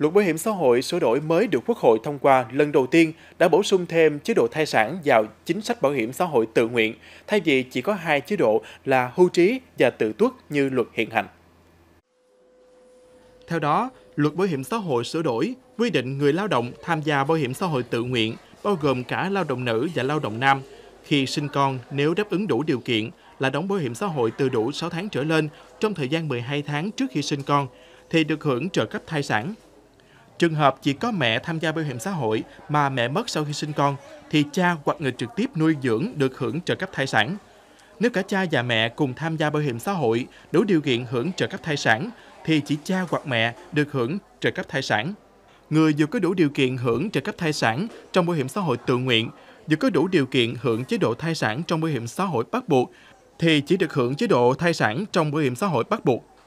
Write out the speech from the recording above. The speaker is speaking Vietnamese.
Luật Bảo hiểm xã hội sửa đổi mới được Quốc hội thông qua lần đầu tiên đã bổ sung thêm chế độ thai sản vào chính sách bảo hiểm xã hội tự nguyện, thay vì chỉ có hai chế độ là hưu trí và tự tuất như luật hiện hành. Theo đó, luật bảo hiểm xã hội sửa đổi quy định người lao động tham gia bảo hiểm xã hội tự nguyện, bao gồm cả lao động nữ và lao động nam, khi sinh con nếu đáp ứng đủ điều kiện là đóng bảo hiểm xã hội từ đủ 6 tháng trở lên trong thời gian 12 tháng trước khi sinh con thì được hưởng trợ cấp thai sản Trường hợp chỉ có mẹ tham gia bảo hiểm xã hội mà mẹ mất sau khi sinh con, thì cha hoặc người trực tiếp nuôi dưỡng được hưởng trợ cấp thai sản. Nếu cả cha và mẹ cùng tham gia bảo hiểm xã hội đủ điều kiện hưởng trợ cấp thai sản, thì chỉ cha hoặc mẹ được hưởng trợ cấp thai sản. Người dù có đủ điều kiện hưởng trợ cấp thai sản trong bảo hiểm xã hội tự nguyện, dù có đủ điều kiện hưởng chế độ thai sản trong bảo hiểm xã hội bắt buộc, thì chỉ được hưởng chế độ thai sản trong bảo hiểm xã hội bắt buộc.